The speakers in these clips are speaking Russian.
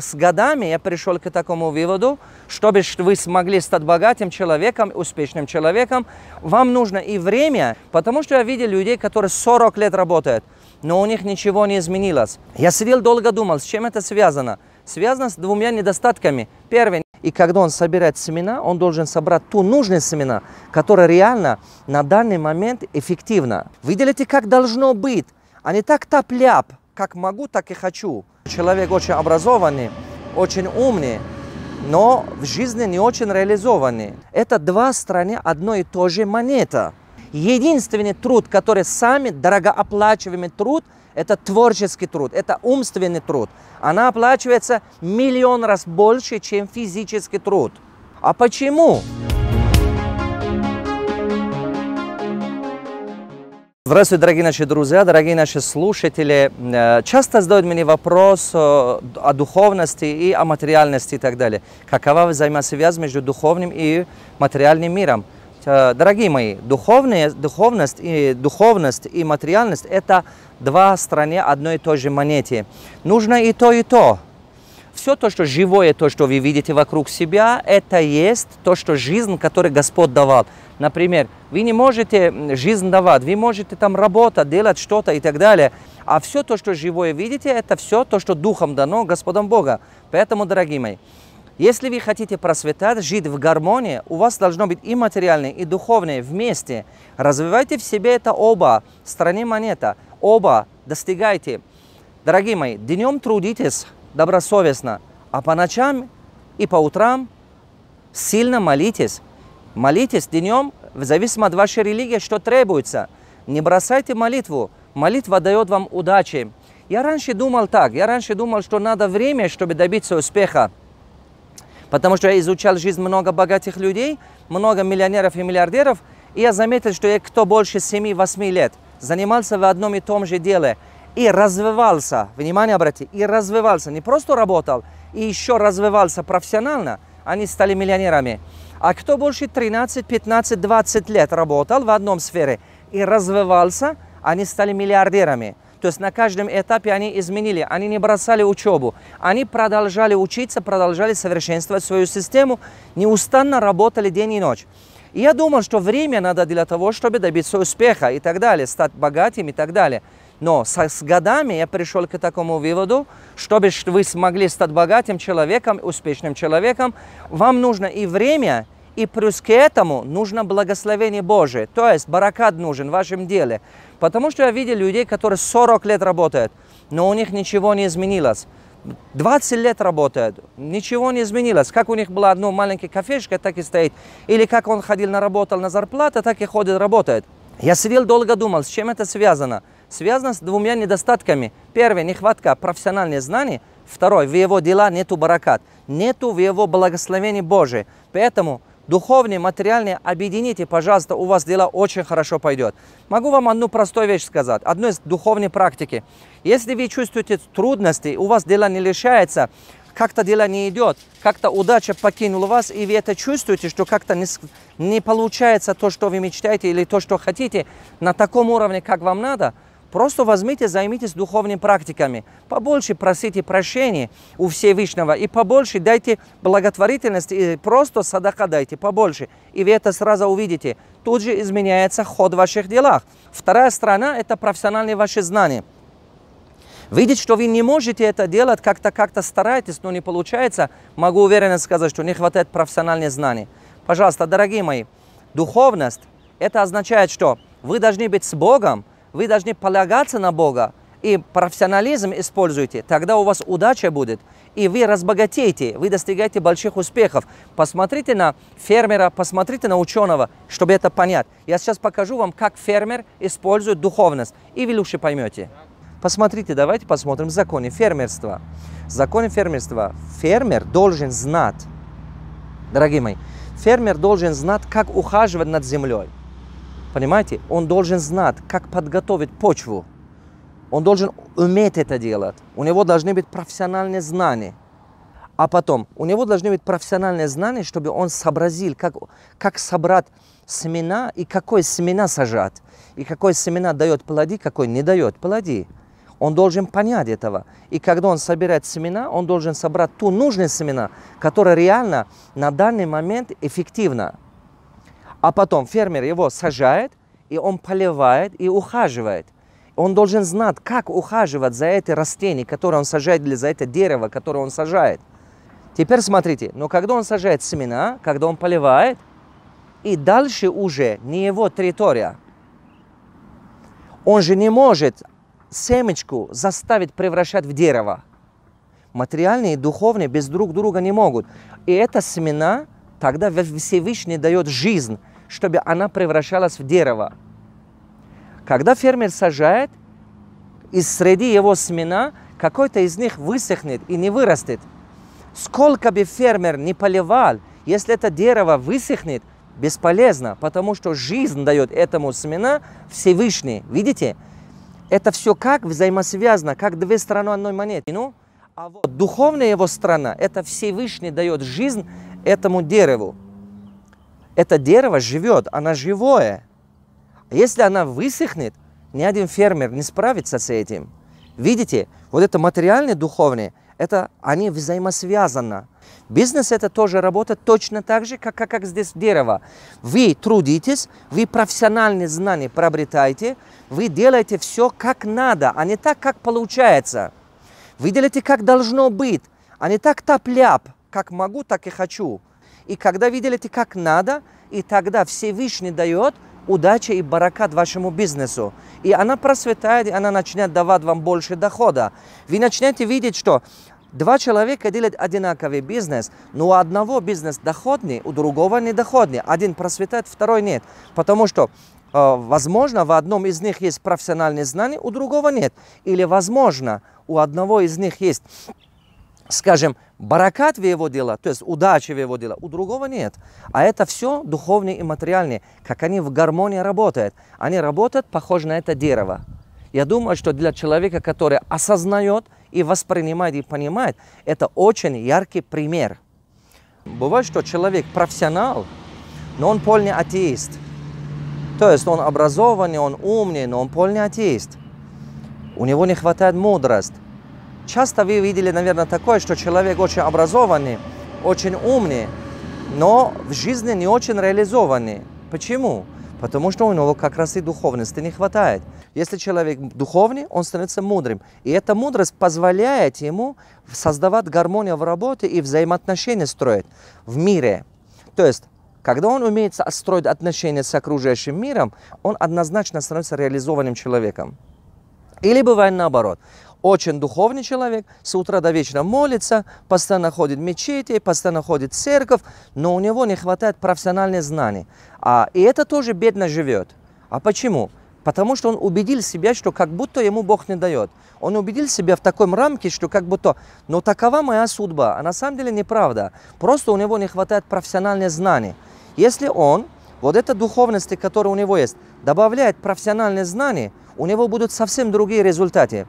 С годами я пришел к такому выводу, чтобы вы смогли стать богатым человеком, успешным человеком, вам нужно и время, потому что я видел людей, которые 40 лет работают, но у них ничего не изменилось. Я сидел долго думал, с чем это связано. Связано с двумя недостатками. Первый, и когда он собирает семена, он должен собрать ту нужные семена, которая реально на данный момент эффективна. Вы делаете, как должно быть, а не так тапляп как могу, так и хочу. Человек очень образованный, очень умный, но в жизни не очень реализованный. Это два стороны одной и той же монеты. Единственный труд, который сами дорогооплачиваемый труд, это творческий труд, это умственный труд. Она оплачивается миллион раз больше, чем физический труд. А почему? Здравствуйте, дорогие наши друзья, дорогие наши слушатели. Э, часто задают мне вопрос э, о духовности и о материальности и так далее. Какова взаимосвязь между духовным и материальным миром? Э, дорогие мои, духовные, духовность, и, духовность и материальность – это два стороны одной и той же монеты. Нужно и то, и то все то, что живое, то, что вы видите вокруг себя, это есть то, что жизнь, которую Господь давал. Например, вы не можете жизнь давать, вы можете там работать, делать что-то и так далее. А все то, что живое видите, это все то, что Духом дано Господом Бога. Поэтому, дорогие мои, если вы хотите просветать, жить в гармонии, у вас должно быть и материальное, и духовное вместе. Развивайте в себе это оба, стороны монета, оба достигайте. Дорогие мои, днем трудитесь, добросовестно, а по ночам и по утрам сильно молитесь. Молитесь днем, в зависимости от вашей религии, что требуется. Не бросайте молитву. Молитва дает вам удачи. Я раньше думал так. Я раньше думал, что надо время, чтобы добиться успеха. Потому что я изучал жизнь много богатых людей, много миллионеров и миллиардеров. И я заметил, что я кто больше 7-8 лет занимался в одном и том же деле – и развивался, внимание обрати, и развивался, не просто работал, и еще развивался профессионально, они стали миллионерами. А кто больше 13, 15, 20 лет работал в одном сфере и развивался, они стали миллиардерами. То есть на каждом этапе они изменили, они не бросали учебу, они продолжали учиться, продолжали совершенствовать свою систему, неустанно работали день и ночь. И я думал, что время надо для того, чтобы добиться успеха и так далее, стать богатым и так далее. Но с, с годами я пришел к такому выводу, чтобы вы смогли стать богатым человеком, успешным человеком, вам нужно и время, и плюс к этому нужно благословение Божие. То есть баракад нужен в вашем деле. Потому что я видел людей, которые 40 лет работают, но у них ничего не изменилось. 20 лет работает, ничего не изменилось. Как у них была одна маленькая кафешка, так и стоит. Или как он ходил на работу на зарплату, так и ходит, работает. Я сидел долго думал, с чем это связано связано с двумя недостатками. первое, нехватка профессиональных знаний. Второй – в его дела нету баракат, нету в его благословении Божие. Поэтому духовные, материальные объедините, пожалуйста, у вас дела очень хорошо пойдет. Могу вам одну простую вещь сказать, одну из духовной практики. Если вы чувствуете трудности, у вас дела не лишается, как-то дела не идет, как-то удача покинула вас, и вы это чувствуете, что как-то не, не получается то, что вы мечтаете или то, что хотите, на таком уровне, как вам надо – Просто возьмите, займитесь духовными практиками. Побольше просите прощения у Всевышнего и побольше дайте благотворительность, и просто садака дайте побольше. И вы это сразу увидите. Тут же изменяется ход в ваших делах. Вторая сторона – это профессиональные ваши знания. Видеть, что вы не можете это делать, как-то как то стараетесь, но не получается, могу уверенно сказать, что не хватает профессиональных знаний. Пожалуйста, дорогие мои, духовность – это означает, что вы должны быть с Богом – вы должны полагаться на Бога и профессионализм используйте, тогда у вас удача будет, и вы разбогатеете, вы достигаете больших успехов. Посмотрите на фермера, посмотрите на ученого, чтобы это понять. Я сейчас покажу вам, как фермер использует духовность, и вы лучше поймете. Посмотрите, давайте посмотрим законы фермерства. Законы фермерства. Фермер должен знать, дорогие мои, фермер должен знать, как ухаживать над землей. Понимаете? Он должен знать, как подготовить почву. Он должен уметь это делать. У него должны быть профессиональные знания. А потом, у него должны быть профессиональные знания, чтобы он сообразил, как, как собрать семена и какой семена сажать. И какой семена дает плоди, какой не дает плоди. Он должен понять этого. И когда он собирает семена, он должен собрать ту нужные семена, которая реально на данный момент эффективна а потом фермер его сажает, и он поливает и ухаживает. Он должен знать, как ухаживать за это растение, которое он сажает, или за это дерево, которое он сажает. Теперь смотрите, но когда он сажает семена, когда он поливает, и дальше уже не его территория. Он же не может семечку заставить превращать в дерево. Материальные и духовные без друг друга не могут. И это семена тогда Всевышний дает жизнь чтобы она превращалась в дерево. Когда фермер сажает, из среди его семена какой-то из них высохнет и не вырастет. Сколько бы фермер не поливал, если это дерево высохнет, бесполезно, потому что жизнь дает этому семена Всевышний. Видите? Это все как взаимосвязано, как две стороны одной монеты. Ну, а вот духовная его сторона, это Всевышний дает жизнь этому дереву это дерево живет, она живое. А если она высохнет, ни один фермер не справится с этим. Видите, вот это материальное, духовное, это они взаимосвязаны. Бизнес это тоже работа точно так же, как, как, как здесь дерево. Вы трудитесь, вы профессиональные знания приобретаете, вы делаете все как надо, а не так, как получается. Вы делаете как должно быть, а не так тап как могу, так и хочу. И когда видели, ты как надо, и тогда Всевышний дает удача и баракат вашему бизнесу. И она просветает, и она начинает давать вам больше дохода. Вы начинаете видеть, что Два человека делят одинаковый бизнес, но у одного бизнес доходный, у другого не доходный. Один просветает, второй нет. Потому что э, возможно, в одном из них есть профессиональные знания, у другого нет. Или, возможно, у одного из них есть скажем, баракат в его дела, то есть удачи в его дела, у другого нет. А это все духовные и материальные, как они в гармонии работают. Они работают, похоже на это дерево. Я думаю, что для человека, который осознает и воспринимает и понимает, это очень яркий пример. Бывает, что человек профессионал, но он полный атеист. То есть он образованный, он умный, но он полный атеист. У него не хватает мудрости. Часто вы видели, наверное, такое, что человек очень образованный, очень умный, но в жизни не очень реализованный. Почему? Потому что у него как раз и духовности не хватает. Если человек духовный, он становится мудрым. И эта мудрость позволяет ему создавать гармонию в работе и взаимоотношения строить в мире. То есть, когда он умеет строить отношения с окружающим миром, он однозначно становится реализованным человеком. Или бывает наоборот очень духовный человек, с утра до вечера молится, постоянно ходит в мечети, постоянно ходит в церковь, но у него не хватает профессиональных знаний. А, и это тоже бедно живет. А почему? Потому что он убедил себя, что как будто ему Бог не дает. Он убедил себя в такой рамке, что как будто, но такова моя судьба. А на самом деле неправда. Просто у него не хватает профессиональных знаний. Если он вот эта духовность, которая у него есть, добавляет профессиональные знания, у него будут совсем другие результаты.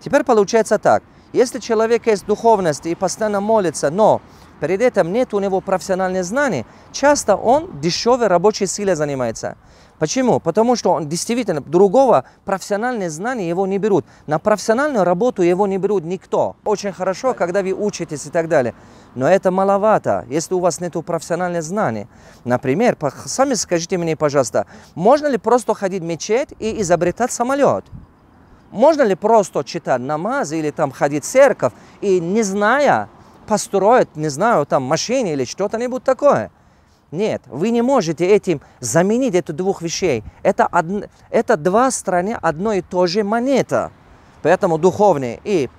Теперь получается так. Если человек есть духовность и постоянно молится, но перед этим нет у него профессиональных знаний, часто он дешевой рабочей силой занимается. Почему? Потому что он действительно другого профессиональные знания его не берут. На профессиональную работу его не берут никто. Очень хорошо, когда вы учитесь и так далее но это маловато, если у вас нет профессиональных знаний. Например, сами скажите мне, пожалуйста, можно ли просто ходить в мечеть и изобретать самолет? Можно ли просто читать намазы или там ходить в церковь и не зная, построить, не знаю, там машине или что-то нибудь такое? Нет, вы не можете этим заменить эту двух вещей. Это, од... это два стороны одной и той же монеты. Поэтому духовные и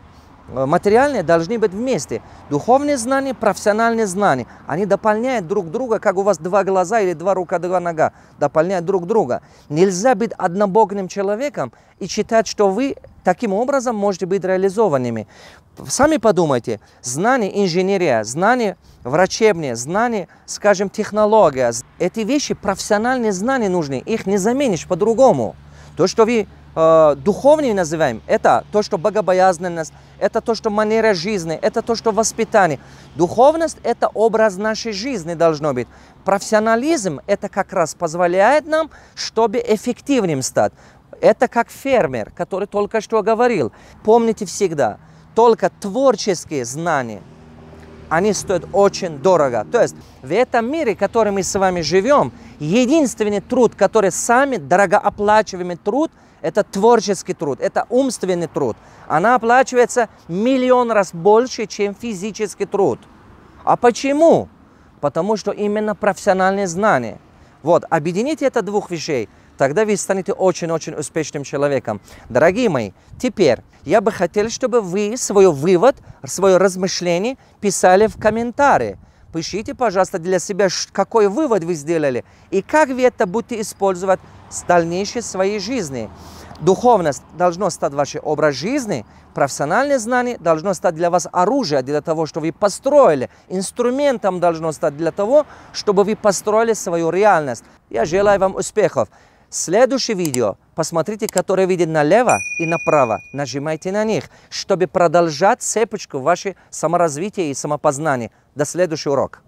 Э, материальные должны быть вместе. Духовные знания, профессиональные знания. Они дополняют друг друга, как у вас два глаза или два рука, два нога. Дополняют друг друга. Нельзя быть однобогим человеком и считать, что вы таким образом можете быть реализованными. Сами подумайте, знания инженерия, знания врачебные, знания, скажем, технология. Эти вещи, профессиональные знания нужны, их не заменишь по-другому. То, что вы э, духовными называем, это то, что богобоязненность, это то, что манера жизни, это то, что воспитание. Духовность – это образ нашей жизни должно быть. Профессионализм – это как раз позволяет нам, чтобы эффективным стать. Это как фермер, который только что говорил. Помните всегда, только творческие знания, они стоят очень дорого. То есть в этом мире, в котором мы с вами живем, единственный труд, который сами дорогооплачиваемый труд – это творческий труд, это умственный труд. Она оплачивается миллион раз больше, чем физический труд. А почему? Потому что именно профессиональные знания. Вот, объедините это двух вещей, тогда вы станете очень-очень успешным человеком. Дорогие мои, теперь я бы хотел, чтобы вы свой вывод, свое размышление писали в комментарии. Пишите, пожалуйста, для себя, какой вывод вы сделали и как вы это будете использовать в дальнейшей своей жизни. Духовность должна стать вашей образ жизни, профессиональные знания должно стать для вас оружием для того, чтобы вы построили, инструментом должно стать для того, чтобы вы построили свою реальность. Я желаю вам успехов. Следующее видео, посмотрите, которое видит налево и направо. Нажимайте на них, чтобы продолжать цепочку вашей саморазвития и самопознания. До следующего урока.